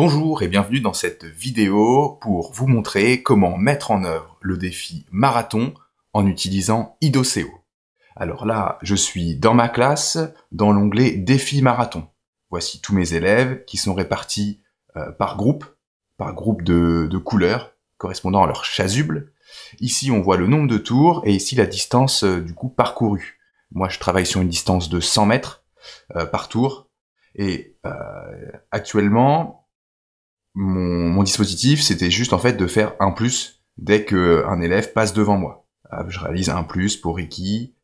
Bonjour et bienvenue dans cette vidéo pour vous montrer comment mettre en œuvre le défi marathon en utilisant IDOCEO. Alors là, je suis dans ma classe, dans l'onglet défi marathon. Voici tous mes élèves qui sont répartis euh, par groupe, par groupe de, couleurs correspondant à leur chasuble. Ici, on voit le nombre de tours et ici la distance euh, du coup parcourue. Moi, je travaille sur une distance de 100 mètres euh, par tour. Et actuellement, mon, dispositif, c'était juste en fait de faire un plus dès qu'un élève passe devant moi. Ah, je réalise un plus pour Ricky,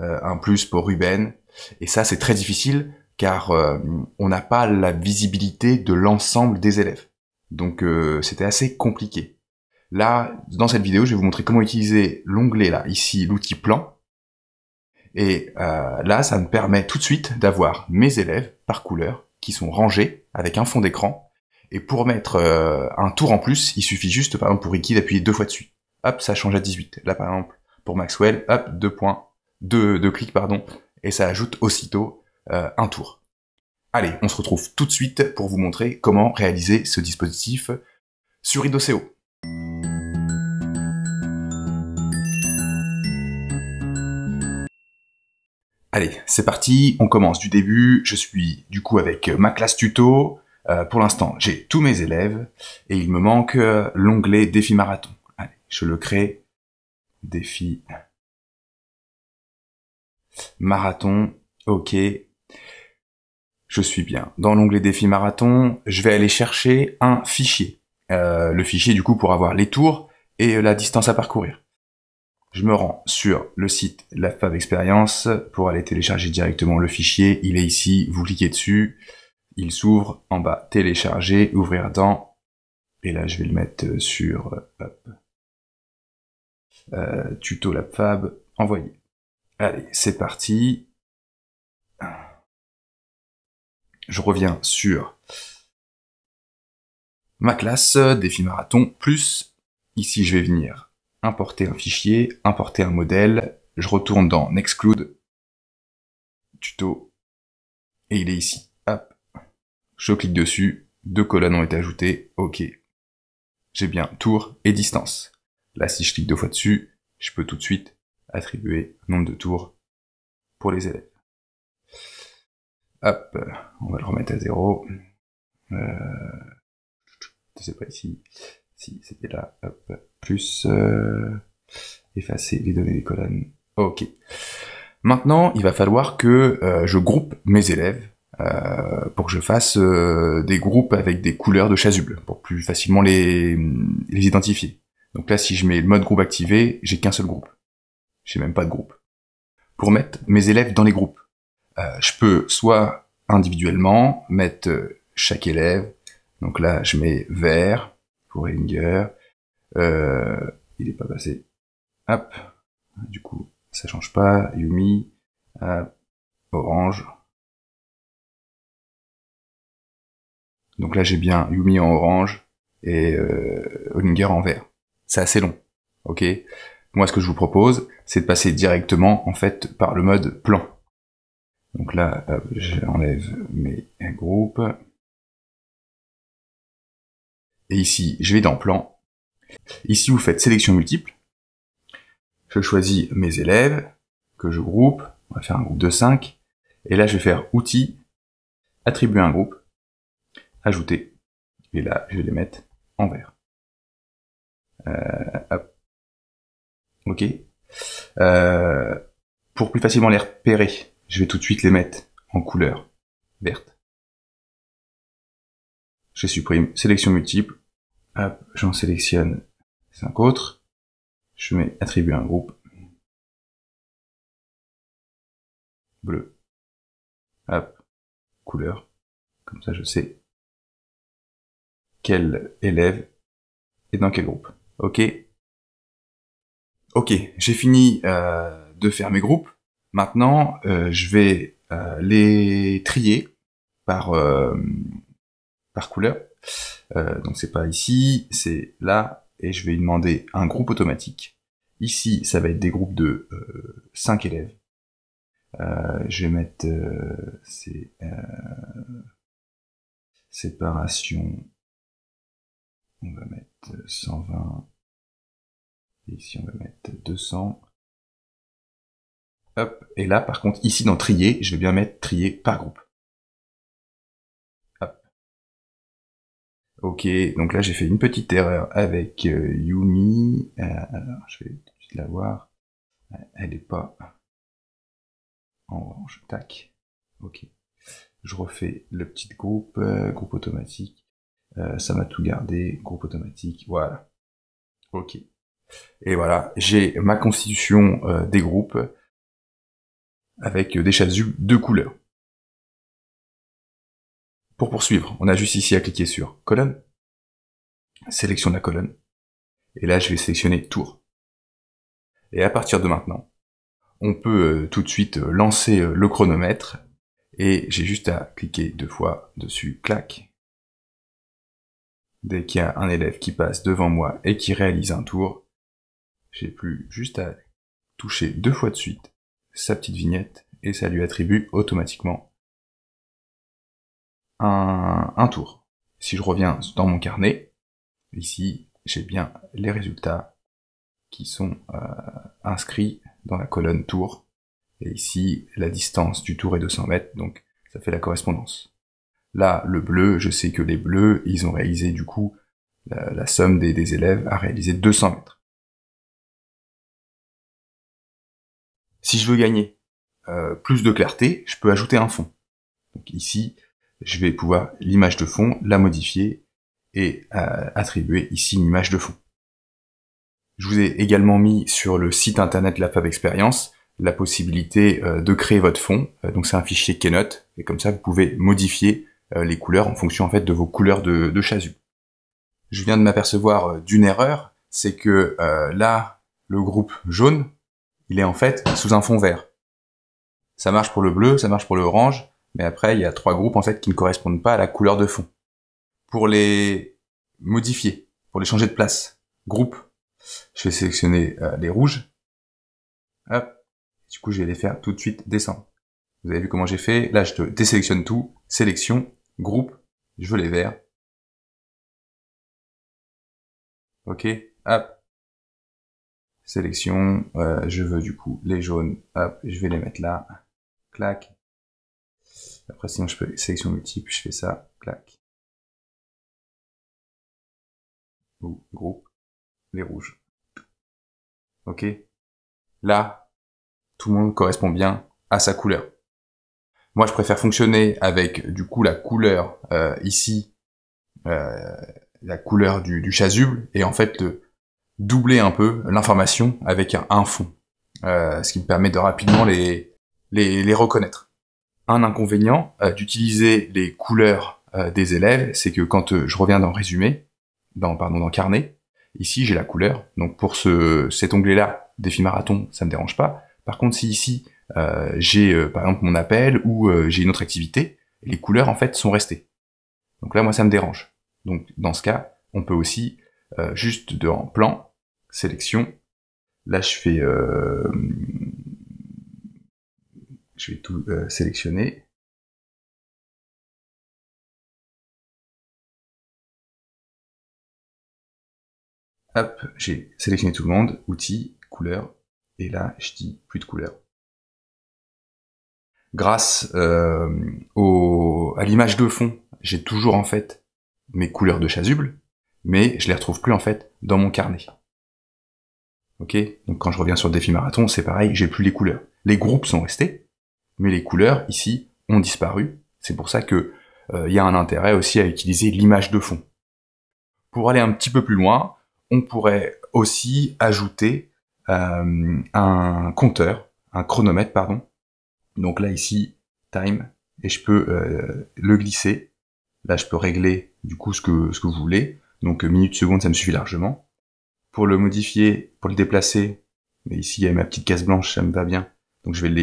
euh, un plus pour Ruben, et ça c'est très difficile car euh, on n'a pas la visibilité de l'ensemble des élèves. Donc euh, c'était assez compliqué. Là, dans cette vidéo, je vais vous montrer comment utiliser l'onglet là, ici l'outil plan, et là, ça me permet tout de suite d'avoir mes élèves par couleur qui sont rangés avec un fond d'écran et pour mettre euh, un tour en plus, il suffit juste, par exemple, pour Ricky d'appuyer deux fois dessus. Hop, ça change à 18. Là, par exemple, pour Maxwell, hop, deux points, deux, clics, pardon, et ça ajoute aussitôt euh, un tour. Allez, on se retrouve tout de suite pour vous montrer comment réaliser ce dispositif sur Idoceo. Allez, c'est parti, on commence du début. Je suis du coup avec euh, ma classe tuto. Euh, pour l'instant, j'ai tous mes élèves et il me manque euh, l'onglet défi marathon. Allez, je le crée. Défi marathon. Ok. Je suis bien. Dans l'onglet défi marathon, je vais aller chercher un fichier. Euh, le fichier du coup pour avoir les tours et la distance à parcourir. Je me rends sur le site LabFab Experience pour aller télécharger directement le fichier. Il est ici, vous cliquez dessus il s'ouvre en bas télécharger, ouvrir dans, et là je vais le mettre euh, sur euh, euh tuto LabFab, envoyer. Allez, c'est parti. Je reviens sur ma classe défi marathon plus. Ici, je vais venir importer un fichier, importer un modèle. Je retourne dans exclude tuto, et il est ici. Hop. Je clique dessus, deux colonnes ont été ajoutées, ok. J'ai bien tour et distance. Là, si je clique deux fois dessus, je peux tout de suite attribuer nombre de tours pour les élèves. Hop, on va le remettre à zéro. Euh, sais pas ici. Si, c'était là. Hop, plus euh, effacer les données des colonnes. Ok. Maintenant, il va falloir que euh, je groupe mes élèves euh, pour que je fasse euh, des groupes avec des couleurs de chasuble, pour plus facilement les, les identifier. Donc là, si je mets le mode groupe activé, j'ai qu'un seul groupe. J'ai même pas de groupe. Pour mettre mes élèves dans les groupes, euh, je peux soit individuellement mettre euh, chaque élève. Donc là, je mets vert pour Euh, il est pas passé. Hop. Du coup, ça change pas. Yumi. Hop. Orange. Donc là, j'ai bien Yumi en orange et euh, en vert. C'est assez long, ok Moi, ce que je vous propose, c'est de passer directement, en fait, par le mode plan. Donc là, j'enlève mes groupes. Et ici, je vais dans plan. Ici, vous faites sélection multiple. Je choisis mes élèves que je groupe. On va faire un groupe de 5. Et là, je vais faire outils, attribuer un groupe ajouter. Et là, je vais les mettre en vert. Euh, hop. Ok. Euh, pour plus facilement les repérer, je vais tout de suite les mettre en couleur verte. Je supprime sélection multiple. Hop, j'en sélectionne cinq autres. Je mets attribuer un groupe. Bleu. Hop. Couleur. Comme ça, je sais quel élève et dans quel groupe. Ok Ok, j'ai fini euh, de faire mes groupes. Maintenant, euh, je vais euh, les trier par, par couleur. donc c'est pas ici, c'est là, et je vais demander un groupe automatique. Ici, ça va être des groupes de 5 élèves. je vais mettre séparation on va mettre 120, et ici on va mettre 200. Hop, et là par contre, ici dans trier, je vais bien mettre trier par groupe. Hop. Ok, donc là j'ai fait une petite erreur avec euh, Yumi. Euh, alors je vais tout de suite la voir. Euh, elle n'est pas en orange. Tac. Ok. Je refais le petit groupe, groupe automatique. Euh, ça m'a tout gardé, groupe automatique, voilà. Ok. Et voilà, j'ai ma constitution euh, des groupes avec euh, des chasubles de couleurs. Pour poursuivre, on a juste ici à cliquer sur colonne, sélection de la colonne, et là je vais sélectionner tour. Et à partir de maintenant, on peut tout de suite lancer le chronomètre, et j'ai juste à cliquer deux fois dessus, clac, dès qu'il y a un élève qui passe devant moi et qui réalise un tour, j'ai plus juste à toucher deux fois de suite sa petite vignette et ça lui attribue automatiquement un, tour. Si je reviens dans mon carnet, ici j'ai bien les résultats qui sont euh, inscrits dans la colonne tour. Et ici, la distance du tour est de 200 mètres, donc ça fait la correspondance. Là, le bleu, je sais que les bleus, ils ont réalisé du coup, la, somme des, élèves a réalisé 200 mètres. Si je veux gagner euh, plus de clarté, je peux ajouter un fond. Donc ici, je vais pouvoir l'image de fond, la modifier et euh, attribuer ici une image de fond. Je vous ai également mis sur le site internet La Fab Experience la possibilité euh, de créer votre fond. donc c'est un fichier Keynote et comme ça vous pouvez modifier euh, les couleurs en fonction en fait de vos couleurs de, de Je viens de m'apercevoir euh, d'une erreur, c'est que euh, là, le groupe jaune, il est en fait sous un fond vert. Ça marche pour le bleu, ça marche pour l'orange, mais après il y a trois groupes en fait qui ne correspondent pas à la couleur de fond. Pour les modifier, pour les changer de place, groupe, je vais sélectionner les rouges. Hop. Du coup, je vais les faire tout de suite descendre. Vous avez vu comment j'ai fait Là, je désélectionne tout, sélection, groupe, je veux les verts. Ok, hop. Sélection, euh, je veux du coup les jaunes, hop, je vais les mettre là. Clac. Après sinon je peux sélection multiple, je fais ça, clac. Ou groupe, les rouges. Ok. Là, tout le monde correspond bien à sa couleur. Moi, je préfère fonctionner avec du coup la couleur euh, ici, euh, la couleur du, chasuble, et en fait doubler un peu l'information avec un, fond, euh, ce qui me permet de rapidement les, les, reconnaître. Un inconvénient d'utiliser les couleurs des élèves, c'est que quand je reviens dans résumé, dans pardon dans carnet, ici j'ai la couleur, donc pour ce cet onglet là défi marathon, ça me dérange pas. Par contre, si ici euh, j'ai euh, par exemple mon appel ou euh, j'ai une autre activité, les couleurs en fait sont restées. Donc là, moi, ça me dérange. Donc dans ce cas, on peut aussi juste dans plan, sélection. Là, je fais, je vais tout sélectionner. Hop, j'ai sélectionné tout le monde, outils, couleurs, et là je dis plus de couleurs grâce euh, à l'image de fond, j'ai toujours en fait mes couleurs de chasuble, mais je les retrouve plus en fait dans mon carnet. Ok Donc quand je reviens sur le défi marathon, c'est pareil, j'ai plus les couleurs. Les groupes sont restés, mais les couleurs ici ont disparu. C'est pour ça que euh, il y a un intérêt aussi à utiliser l'image de fond. Pour aller un petit peu plus loin, on pourrait aussi ajouter euh, un compteur, un chronomètre, pardon, donc là ici, time, et je peux euh, le glisser. Là, je peux régler du coup ce que, ce que vous voulez. Donc euh, minutes, secondes, ça me suffit largement. Pour le modifier, pour le déplacer, mais ici il y a ma petite case blanche, ça me va bien. Donc je vais, le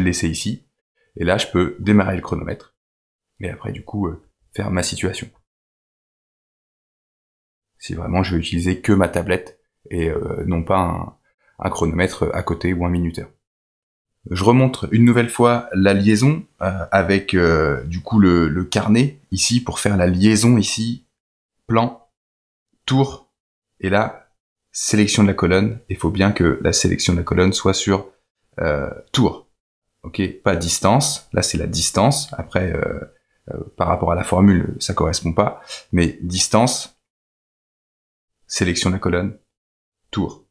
laisser, ici. Et là, je peux démarrer le chronomètre. Et après, du coup, euh, faire ma situation. Si vraiment je vais utiliser que ma tablette et non pas un chronomètre à côté ou un minuteur je remontre une nouvelle fois la liaison euh, avec euh, du coup le, carnet ici pour faire la liaison ici, plan, tour, et là, sélection de la colonne, il faut bien que la sélection de la colonne soit sur euh, tour. Ok, pas distance, là c'est la distance, après par rapport à la formule, ça correspond pas, mais distance, sélection de la colonne, tour.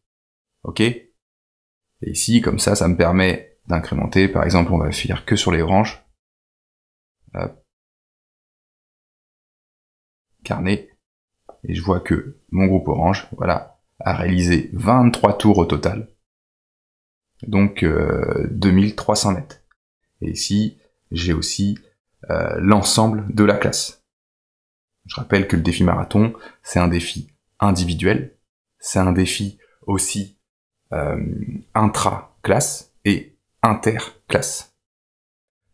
Ok Et ici, comme ça, ça me permet d'incrémenter. Par exemple, on va finir que sur les oranges. Carnet. Et je vois que mon groupe orange, voilà, a réalisé 23 tours au total. Donc 2300 euh, mètres. Et ici, j'ai aussi euh, l'ensemble de la classe. Je rappelle que le défi marathon, c'est un défi individuel, c'est un défi aussi euh, intra-classe et interclasse.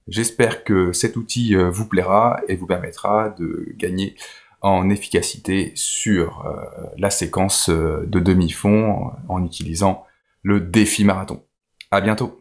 J'espère que cet outil euh, vous plaira et vous permettra de gagner en efficacité sur euh, la séquence euh, de demi-fond en utilisant le défi marathon. À bientôt!